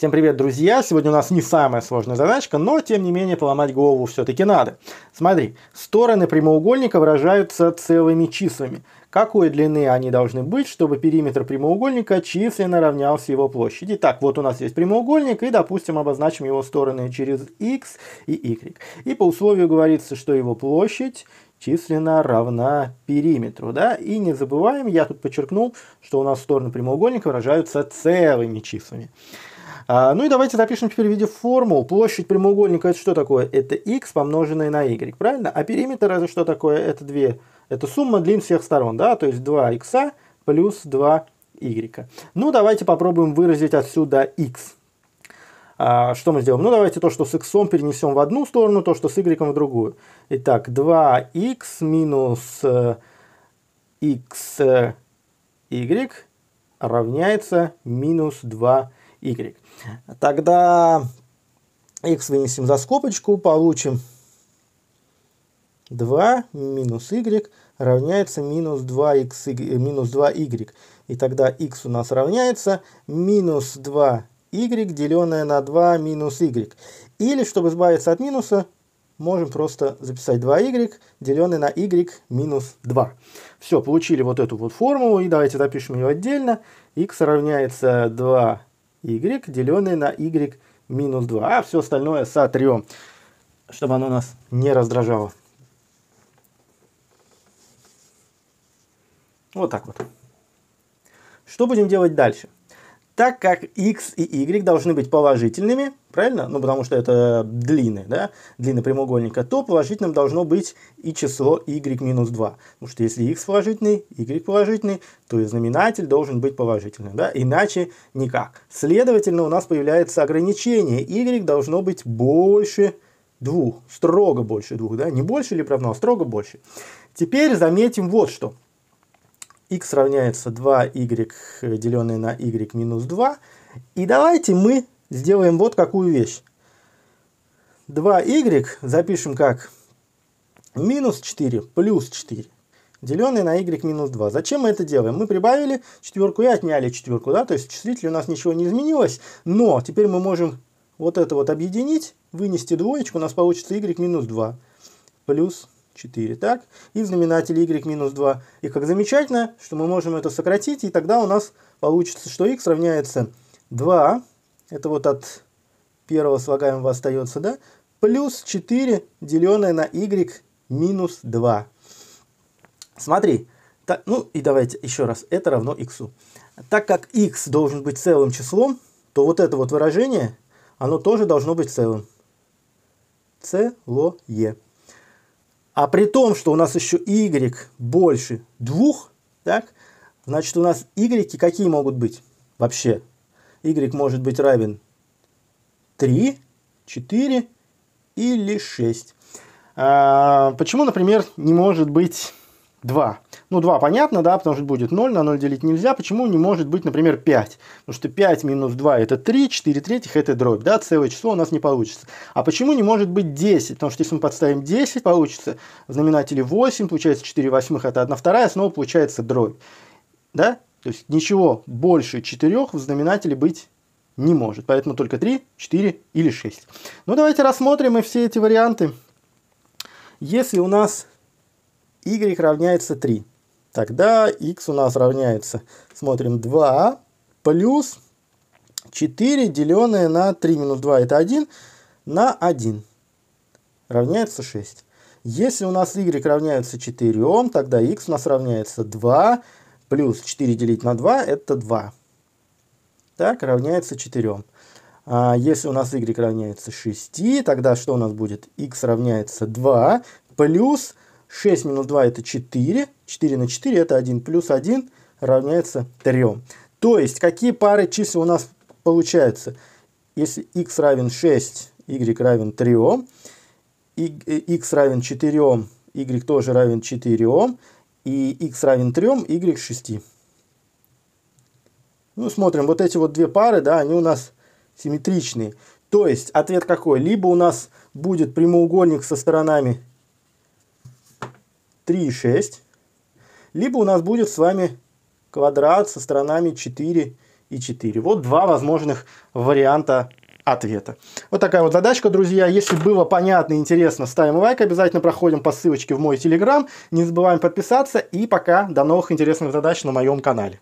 Всем привет, друзья! Сегодня у нас не самая сложная задачка, но тем не менее поломать голову все-таки надо. Смотри, стороны прямоугольника выражаются целыми числами. Какой длины они должны быть, чтобы периметр прямоугольника численно равнялся его площади? Так, вот у нас есть прямоугольник, и, допустим, обозначим его стороны через x и y. И по условию говорится, что его площадь численно равна периметру. Да? И не забываем, я тут подчеркнул, что у нас стороны прямоугольника выражаются целыми числами. А, ну и давайте напишем теперь в виде формул. Площадь прямоугольника это что такое? Это x помноженное на y, правильно? А периметр это что такое? Это две, Это сумма длин всех сторон, да? То есть 2 х плюс 2 y. Ну давайте попробуем выразить отсюда x. А, что мы сделаем? Ну давайте то, что с x перенесем в одну сторону, то, что с y в другую. Итак, 2x минус xy э, э, равняется минус 2 y. Тогда x вынесем за скобочку, получим 2 минус y равняется минус 2x, э, минус 2y. И тогда x у нас равняется минус 2y, деленное на 2 минус y. Или, чтобы избавиться от минуса, можем просто записать 2y, деленное на y минус 2. Все, получили вот эту вот формулу, и давайте запишем ее отдельно. x равняется 2 y, деленное на y минус 2. А все остальное сотрем, чтобы оно нас не раздражало. Вот так вот. Что будем делать дальше? так как x и y должны быть положительными, правильно? Ну, потому что это длины, да, длины прямоугольника, то положительным должно быть и число y минус 2. Потому что если x положительный, y положительный, то и знаменатель должен быть положительным, да, иначе никак. Следовательно, у нас появляется ограничение, y должно быть больше двух, строго больше двух, да, не больше или равно, а строго больше. Теперь заметим вот что – x равняется 2y э, деленное на y минус 2. И давайте мы сделаем вот какую вещь. 2y запишем как минус 4 плюс 4 деленное на y минус 2. Зачем мы это делаем? Мы прибавили четверку и отняли четверку, да, то есть в числителе у нас ничего не изменилось, но теперь мы можем вот это вот объединить, вынести двоечку, у нас получится y минус 2 плюс 4, так? И в знаменателе y минус 2. И как замечательно, что мы можем это сократить, и тогда у нас получится, что x равняется 2, это вот от первого слагаемого остается, да? Плюс 4, деленное на y минус 2. Смотри, так, ну и давайте еще раз, это равно x. Так как x должен быть целым числом, то вот это вот выражение, оно тоже должно быть целым. Целое. А при том, что у нас еще y больше 2, так, значит у нас y какие могут быть вообще? y может быть равен 3, 4 или 6. А, почему, например, не может быть 2. Ну, 2 понятно, да, потому что будет 0, на 0 делить нельзя. Почему не может быть, например, 5? Потому что 5 минус 2 это 3, 4 третьих это дробь, да, целое число у нас не получится. А почему не может быть 10? Потому что если мы подставим 10, получится в знаменателе 8, получается 4 восьмых, это 1 вторая, снова получается дробь, да? То есть ничего больше 4 в знаменателе быть не может. Поэтому только 3, 4 или 6. Ну, давайте рассмотрим и все эти варианты. Если у нас y равняется 3. Тогда x у нас равняется, смотрим, 2 плюс 4, деленное на 3 минус 2, это 1, на 1 равняется 6. Если у нас y равняется 4, тогда x у нас равняется 2 плюс 4 делить на 2, это 2. Так, равняется 4. А если у нас y равняется 6, тогда что у нас будет? x равняется 2 плюс 4 6 минус 2 это 4. 4 на 4 это 1. Плюс 1 равняется 3. То есть, какие пары чисел у нас получаются? Если x равен 6, y равен 3, x э, равен 4, y тоже равен 4, и x равен 3, y 6. Ну, смотрим, вот эти вот две пары, да, они у нас симметричные. То есть, ответ какой? Либо у нас будет прямоугольник со сторонами и 3,6. Либо у нас будет с вами квадрат со сторонами 4 и 4. Вот два возможных варианта ответа. Вот такая вот задачка, друзья. Если было понятно и интересно, ставим лайк. Обязательно проходим по ссылочке в мой телеграм. Не забываем подписаться. И пока до новых интересных задач на моем канале.